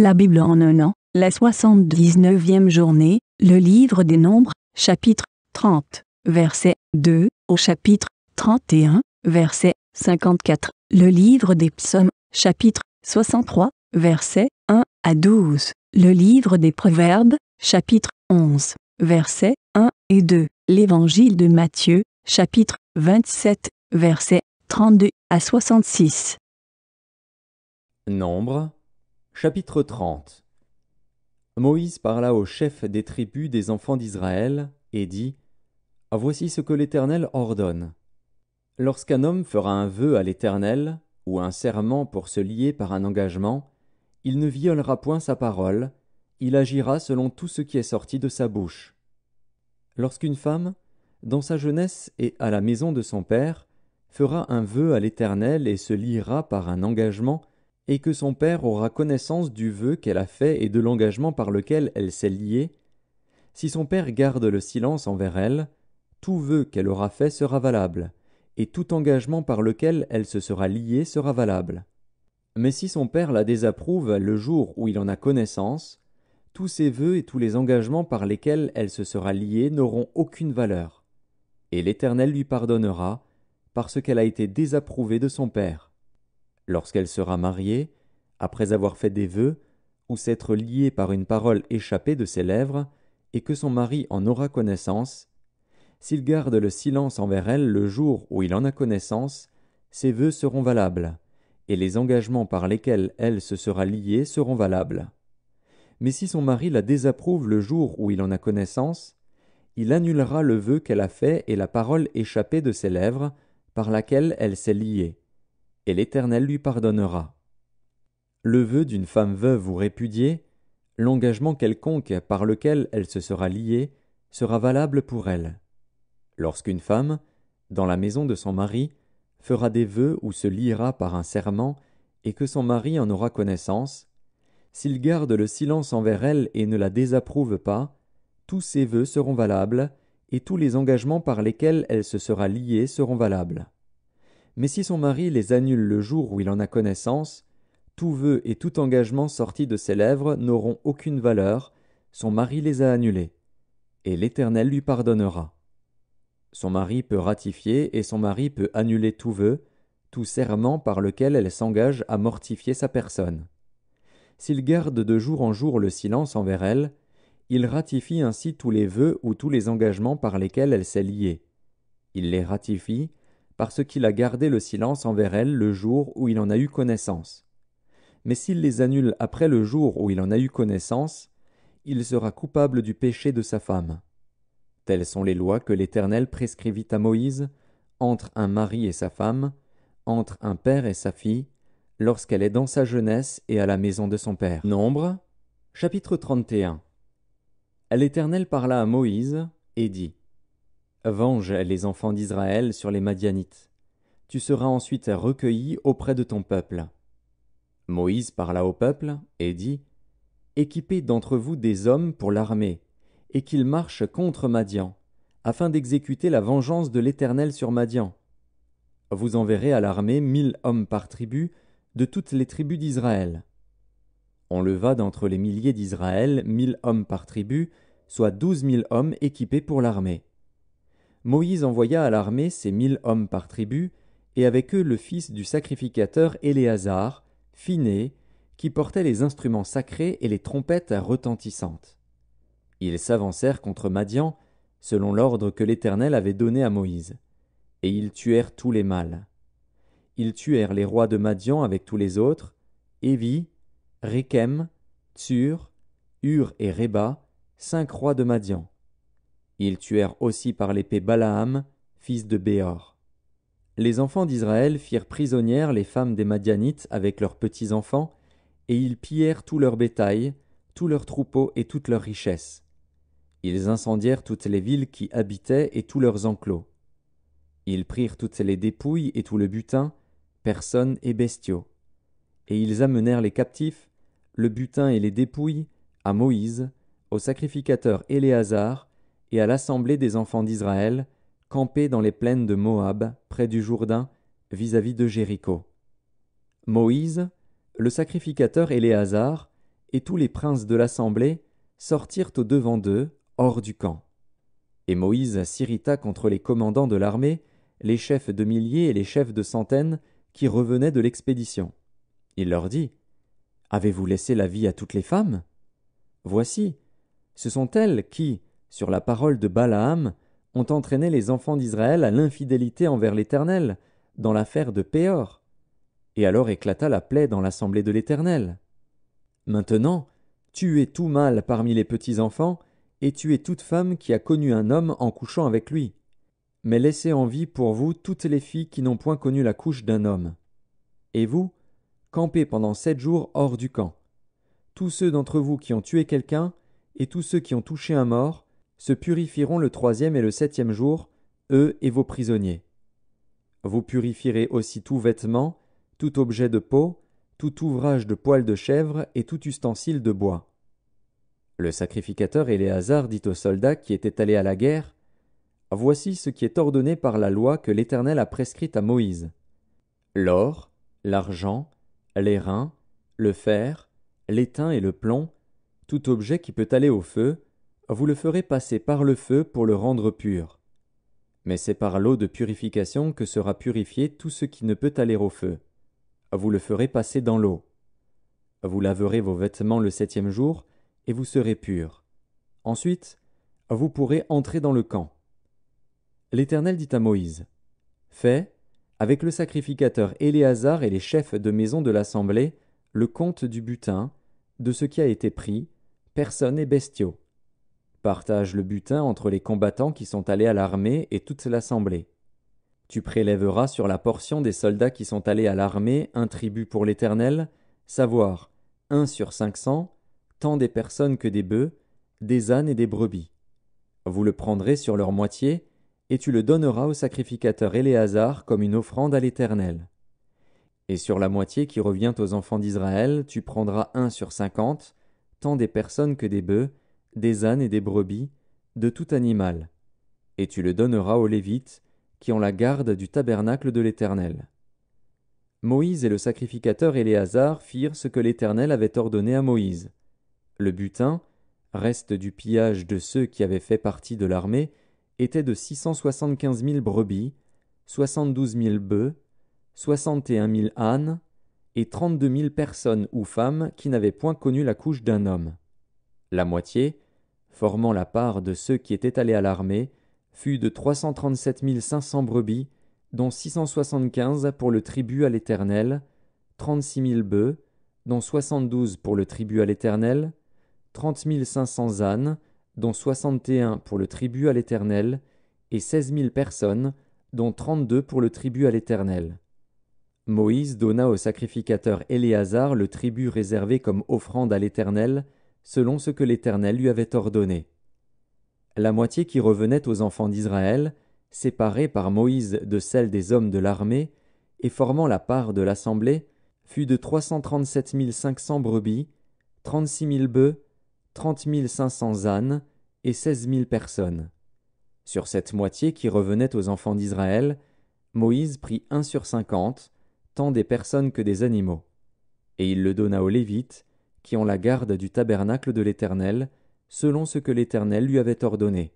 La Bible en un an, la 79e journée, le livre des Nombres, chapitre 30, verset 2, au chapitre 31, verset 54, le livre des Psaumes, chapitre 63, verset 1 à 12, le livre des Proverbes, chapitre 11, verset 1 et 2, l'évangile de Matthieu, chapitre 27, verset 32 à 66. Nombre Chapitre 30 Moïse parla au chef des tribus des enfants d'Israël, et dit Voici ce que l'Éternel ordonne. Lorsqu'un homme fera un vœu à l'Éternel, ou un serment pour se lier par un engagement, il ne violera point sa parole, il agira selon tout ce qui est sorti de sa bouche. Lorsqu'une femme, dans sa jeunesse et à la maison de son père, fera un vœu à l'Éternel et se liera par un engagement, et que son père aura connaissance du vœu qu'elle a fait et de l'engagement par lequel elle s'est liée, si son père garde le silence envers elle, tout vœu qu'elle aura fait sera valable, et tout engagement par lequel elle se sera liée sera valable. Mais si son père la désapprouve le jour où il en a connaissance, tous ses vœux et tous les engagements par lesquels elle se sera liée n'auront aucune valeur. Et l'Éternel lui pardonnera, parce qu'elle a été désapprouvée de son père. Lorsqu'elle sera mariée, après avoir fait des vœux, ou s'être liée par une parole échappée de ses lèvres, et que son mari en aura connaissance, s'il garde le silence envers elle le jour où il en a connaissance, ses vœux seront valables, et les engagements par lesquels elle se sera liée seront valables. Mais si son mari la désapprouve le jour où il en a connaissance, il annulera le vœu qu'elle a fait et la parole échappée de ses lèvres, par laquelle elle s'est liée et l'Éternel lui pardonnera. Le vœu d'une femme veuve ou répudiée, l'engagement quelconque par lequel elle se sera liée, sera valable pour elle. Lorsqu'une femme, dans la maison de son mari, fera des vœux ou se liera par un serment, et que son mari en aura connaissance, s'il garde le silence envers elle et ne la désapprouve pas, tous ses vœux seront valables, et tous les engagements par lesquels elle se sera liée seront valables. Mais si son mari les annule le jour où il en a connaissance, tout vœu et tout engagement sorti de ses lèvres n'auront aucune valeur, son mari les a annulés, et l'Éternel lui pardonnera. Son mari peut ratifier et son mari peut annuler tout vœu, tout serment par lequel elle s'engage à mortifier sa personne. S'il garde de jour en jour le silence envers elle, il ratifie ainsi tous les vœux ou tous les engagements par lesquels elle s'est liée. Il les ratifie parce qu'il a gardé le silence envers elle le jour où il en a eu connaissance. Mais s'il les annule après le jour où il en a eu connaissance, il sera coupable du péché de sa femme. Telles sont les lois que l'Éternel prescrivit à Moïse entre un mari et sa femme, entre un père et sa fille, lorsqu'elle est dans sa jeunesse et à la maison de son père. Nombre, chapitre 31. L'Éternel parla à Moïse et dit Venge les enfants d'Israël sur les Madianites. Tu seras ensuite recueilli auprès de ton peuple. Moïse parla au peuple et dit Équipez d'entre vous des hommes pour l'armée, et qu'ils marchent contre Madian, afin d'exécuter la vengeance de l'Éternel sur Madian. Vous enverrez à l'armée mille hommes par tribu, de toutes les tribus d'Israël. On leva d'entre les milliers d'Israël mille hommes par tribu, soit douze mille hommes équipés pour l'armée. Moïse envoya à l'armée ses mille hommes par tribu, et avec eux le fils du sacrificateur Éléazar, Finé, qui portait les instruments sacrés et les trompettes retentissantes. Ils s'avancèrent contre Madian, selon l'ordre que l'Éternel avait donné à Moïse. Et ils tuèrent tous les mâles. Ils tuèrent les rois de Madian avec tous les autres, Évi, Rékem, Tsur, Ur et Reba, cinq rois de Madian. Ils tuèrent aussi par l'épée Balaam, fils de Béor. Les enfants d'Israël firent prisonnières les femmes des Madianites avec leurs petits-enfants, et ils pillèrent tout leur bétail, tous leurs troupeaux et toutes leurs richesses. Ils incendièrent toutes les villes qui habitaient et tous leurs enclos. Ils prirent toutes les dépouilles et tout le butin, personnes et bestiaux. Et ils amenèrent les captifs, le butin et les dépouilles, à Moïse, au sacrificateur Éléazar, et à l'assemblée des enfants d'Israël, campés dans les plaines de Moab, près du Jourdain, vis-à-vis -vis de Jéricho. Moïse, le sacrificateur Éléazar, et tous les princes de l'assemblée sortirent au devant d'eux, hors du camp. Et Moïse s'irrita contre les commandants de l'armée, les chefs de milliers et les chefs de centaines qui revenaient de l'expédition. Il leur dit Avez-vous laissé la vie à toutes les femmes Voici, ce sont elles qui, sur la parole de Balaam, ont entraîné les enfants d'Israël à l'infidélité envers l'Éternel, dans l'affaire de Péor. Et alors éclata la plaie dans l'assemblée de l'Éternel. Maintenant, tuez tout mâle parmi les petits enfants, et tuez toute femme qui a connu un homme en couchant avec lui. Mais laissez en vie pour vous toutes les filles qui n'ont point connu la couche d'un homme. Et vous, campez pendant sept jours hors du camp. Tous ceux d'entre vous qui ont tué quelqu'un, et tous ceux qui ont touché un mort, se purifieront le troisième et le septième jour, eux et vos prisonniers. Vous purifierez aussi tout vêtement, tout objet de peau, tout ouvrage de poils de chèvre et tout ustensile de bois. Le sacrificateur Éléazar dit aux soldats qui étaient allés à la guerre Voici ce qui est ordonné par la loi que l'Éternel a prescrite à Moïse l'or, l'argent, reins, le fer, l'étain et le plomb, tout objet qui peut aller au feu, vous le ferez passer par le feu pour le rendre pur. Mais c'est par l'eau de purification que sera purifié tout ce qui ne peut aller au feu. Vous le ferez passer dans l'eau. Vous laverez vos vêtements le septième jour, et vous serez pur. Ensuite, vous pourrez entrer dans le camp. L'Éternel dit à Moïse, Fais, avec le sacrificateur Éléazar et les chefs de maison de l'assemblée, le compte du butin, de ce qui a été pris, personne et bestiaux. Partage le butin entre les combattants qui sont allés à l'armée et toute l'assemblée. Tu prélèveras sur la portion des soldats qui sont allés à l'armée un tribut pour l'Éternel, savoir un sur cinq cents, tant des personnes que des bœufs, des ânes et des brebis. Vous le prendrez sur leur moitié, et tu le donneras au sacrificateur Éléazar comme une offrande à l'Éternel. Et sur la moitié qui revient aux enfants d'Israël, tu prendras un sur cinquante, tant des personnes que des bœufs, des ânes et des brebis, de tout animal, et tu le donneras aux Lévites, qui ont la garde du tabernacle de l'Éternel. Moïse et le sacrificateur Éléazar firent ce que l'Éternel avait ordonné à Moïse. Le butin, reste du pillage de ceux qui avaient fait partie de l'armée, était de six cent soixante-quinze mille brebis, soixante-douze mille bœufs, un mille ânes, et trente-deux mille personnes ou femmes qui n'avaient point connu la couche d'un homme. La moitié, formant la part de ceux qui étaient allés à l'armée, fut de 337 500 brebis, dont 675 pour le tribut à l'Éternel, 36 000 bœufs, dont 72 pour le tribut à l'Éternel, 30 500 ânes, dont 61 pour le tribut à l'Éternel, et seize mille personnes, dont 32 pour le tribut à l'Éternel. Moïse donna au sacrificateur Éléazar le tribut réservé comme offrande à l'Éternel, selon ce que l'Éternel lui avait ordonné. La moitié qui revenait aux enfants d'Israël, séparée par Moïse de celle des hommes de l'armée, et formant la part de l'assemblée, fut de trente-sept cinq cents brebis, trente-six mille bœufs, cinq cents ânes et seize mille personnes. Sur cette moitié qui revenait aux enfants d'Israël, Moïse prit un sur cinquante, tant des personnes que des animaux. Et il le donna aux Lévites, qui ont la garde du tabernacle de l'Éternel, selon ce que l'Éternel lui avait ordonné.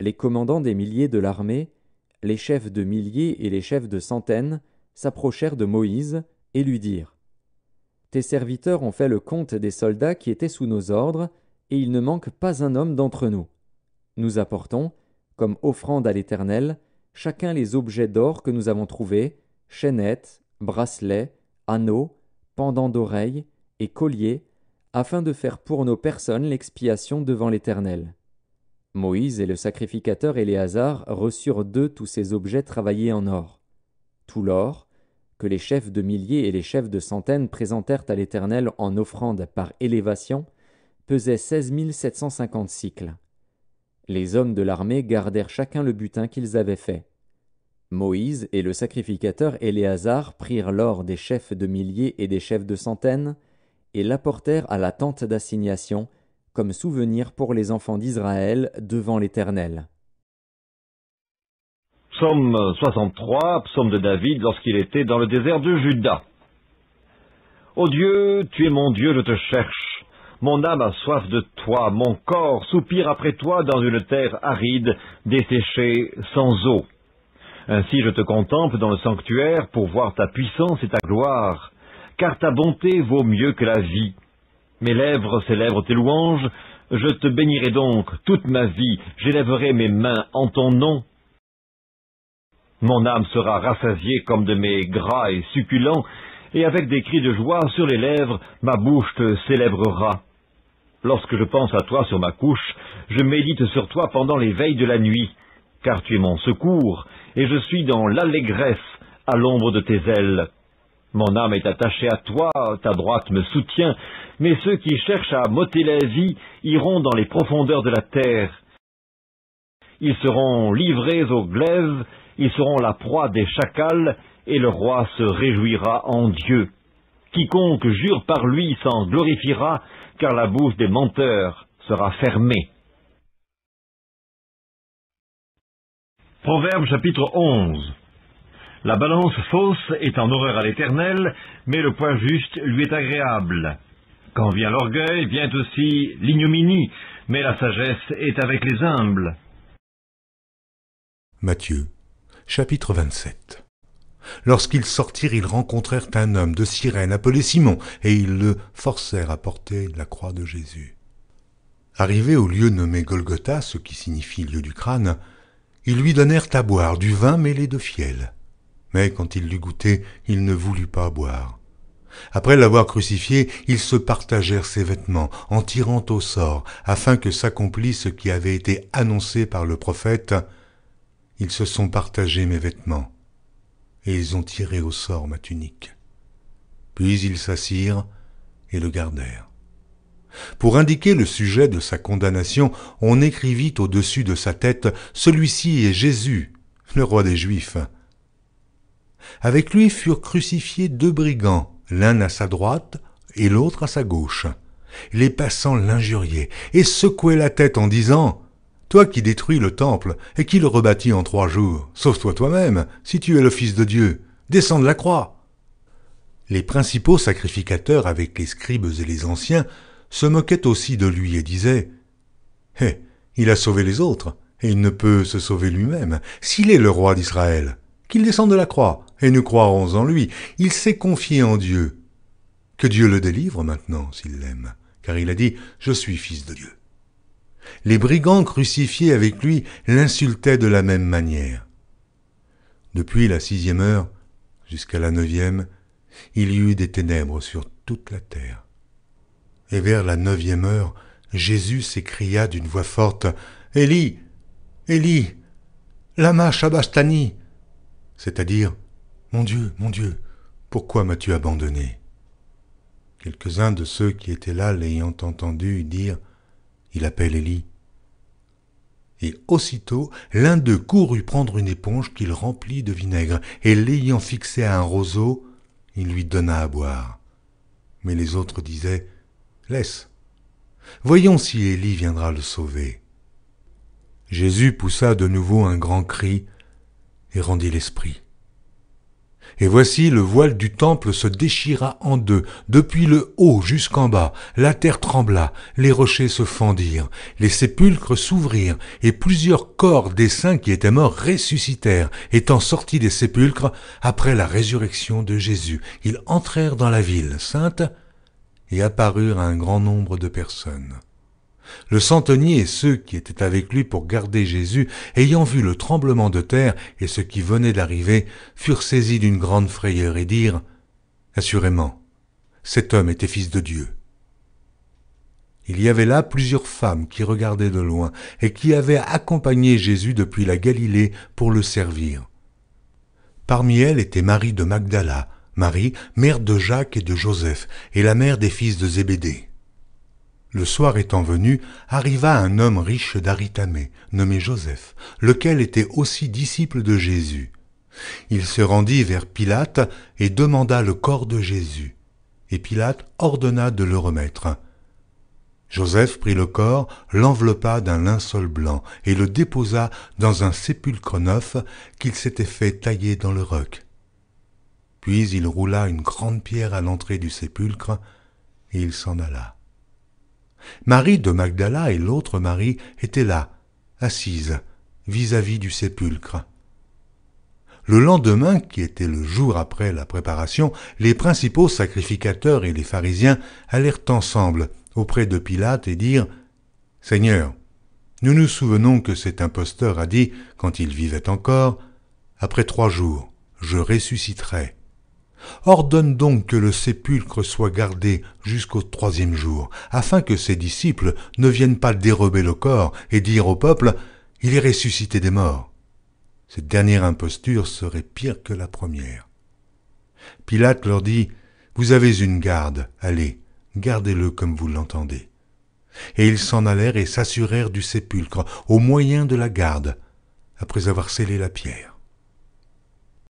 Les commandants des milliers de l'armée, les chefs de milliers et les chefs de centaines s'approchèrent de Moïse et lui dirent Tes serviteurs ont fait le compte des soldats qui étaient sous nos ordres, et il ne manque pas un homme d'entre nous. Nous apportons, comme offrande à l'Éternel, chacun les objets d'or que nous avons trouvés, chaînettes, bracelets, anneaux, pendants d'oreilles, et collier, afin de faire pour nos personnes l'expiation devant l'Éternel. Moïse et le sacrificateur Éléazar reçurent d'eux tous ces objets travaillés en or. Tout l'or, que les chefs de milliers et les chefs de centaines présentèrent à l'Éternel en offrande par élévation, pesait seize mille sept cent cinquante cycles. Les hommes de l'armée gardèrent chacun le butin qu'ils avaient fait. Moïse et le sacrificateur Éléazar prirent l'or des chefs de milliers et des chefs de centaines, et l'apportèrent à la tente d'assignation, comme souvenir pour les enfants d'Israël devant l'Éternel. Psaume 63, psaume de David lorsqu'il était dans le désert de Juda. Ô Dieu, tu es mon Dieu, je te cherche. Mon âme a soif de toi, mon corps soupire après toi dans une terre aride, desséchée, sans eau. Ainsi je te contemple dans le sanctuaire pour voir ta puissance et ta gloire car ta bonté vaut mieux que la vie. Mes lèvres célèbrent tes louanges, je te bénirai donc toute ma vie, j'élèverai mes mains en ton nom. Mon âme sera rassasiée comme de mes gras et succulents, et avec des cris de joie sur les lèvres, ma bouche te célébrera. Lorsque je pense à toi sur ma couche, je médite sur toi pendant les veilles de la nuit, car tu es mon secours, et je suis dans l'allégresse à l'ombre de tes ailes. Mon âme est attachée à toi, ta droite me soutient, mais ceux qui cherchent à m'ôter la vie iront dans les profondeurs de la terre. Ils seront livrés aux glaives, ils seront la proie des chacals, et le roi se réjouira en Dieu. Quiconque jure par lui s'en glorifiera, car la bouche des menteurs sera fermée. Proverbe chapitre 11 la balance fausse est en horreur à l'Éternel, mais le point juste lui est agréable. Quand vient l'orgueil, vient aussi l'ignominie, mais la sagesse est avec les humbles. Matthieu, chapitre 27 Lorsqu'ils sortirent, ils rencontrèrent un homme de sirène appelé Simon, et ils le forcèrent à porter la croix de Jésus. Arrivés au lieu nommé Golgotha, ce qui signifie lieu du crâne, ils lui donnèrent à boire du vin mêlé de fiel. Mais quand il l'eut goûté, il ne voulut pas boire. Après l'avoir crucifié, ils se partagèrent ses vêtements, en tirant au sort, afin que s'accomplisse ce qui avait été annoncé par le prophète. Ils se sont partagés mes vêtements, et ils ont tiré au sort ma tunique. Puis ils s'assirent et le gardèrent. Pour indiquer le sujet de sa condamnation, on écrivit au-dessus de sa tête Celui-ci est Jésus, le roi des Juifs. Avec lui furent crucifiés deux brigands, l'un à sa droite et l'autre à sa gauche. Les passants l'injuriaient et secouaient la tête en disant Toi qui détruis le temple et qui le rebâtis en trois jours, sauve-toi toi-même, si tu es le Fils de Dieu, descends de la croix. Les principaux sacrificateurs, avec les scribes et les anciens, se moquaient aussi de lui et disaient Hé, eh, il a sauvé les autres, et il ne peut se sauver lui-même. S'il est le roi d'Israël, qu'il descende de la croix, et nous croirons en lui. Il s'est confié en Dieu. Que Dieu le délivre maintenant, s'il l'aime, car il a dit, Je suis fils de Dieu. Les brigands crucifiés avec lui l'insultaient de la même manière. Depuis la sixième heure jusqu'à la neuvième, il y eut des ténèbres sur toute la terre. Et vers la neuvième heure, Jésus s'écria d'une voix forte, Élie, Élie, lama Shabastani c'est-à-dire mon Dieu, mon Dieu, pourquoi m'as-tu abandonné Quelques-uns de ceux qui étaient là l'ayant entendu dire Il appelle Élie. Et aussitôt, l'un d'eux courut prendre une éponge qu'il remplit de vinaigre, et l'ayant fixée à un roseau, il lui donna à boire. Mais les autres disaient Laisse, voyons si Élie viendra le sauver. Jésus poussa de nouveau un grand cri et rendit l'esprit. Et voici le voile du temple se déchira en deux, depuis le haut jusqu'en bas, la terre trembla, les rochers se fendirent, les sépulcres s'ouvrirent, et plusieurs corps des saints qui étaient morts ressuscitèrent, étant sortis des sépulcres après la résurrection de Jésus. Ils entrèrent dans la ville sainte et apparurent à un grand nombre de personnes. Le centenier et ceux qui étaient avec lui pour garder Jésus, ayant vu le tremblement de terre et ce qui venait d'arriver, furent saisis d'une grande frayeur et dirent Assurément, cet homme était fils de Dieu. Il y avait là plusieurs femmes qui regardaient de loin et qui avaient accompagné Jésus depuis la Galilée pour le servir. Parmi elles était Marie de Magdala, Marie, mère de Jacques et de Joseph, et la mère des fils de Zébédée. Le soir étant venu, arriva un homme riche d'Aritamée, nommé Joseph, lequel était aussi disciple de Jésus. Il se rendit vers Pilate et demanda le corps de Jésus. Et Pilate ordonna de le remettre. Joseph prit le corps, l'enveloppa d'un linceul blanc et le déposa dans un sépulcre neuf qu'il s'était fait tailler dans le roc. Puis il roula une grande pierre à l'entrée du sépulcre et il s'en alla. Marie de Magdala et l'autre Marie étaient là, assises, vis-à-vis du sépulcre. Le lendemain, qui était le jour après la préparation, les principaux sacrificateurs et les pharisiens allèrent ensemble auprès de Pilate et dirent Seigneur, nous nous souvenons que cet imposteur a dit, quand il vivait encore, Après trois jours, je ressusciterai ordonne donc que le sépulcre soit gardé jusqu'au troisième jour, afin que ses disciples ne viennent pas dérober le corps et dire au peuple Il est ressuscité des morts. Cette dernière imposture serait pire que la première. Pilate leur dit Vous avez une garde, allez, gardez-le comme vous l'entendez. Et ils s'en allèrent et s'assurèrent du sépulcre au moyen de la garde, après avoir scellé la pierre.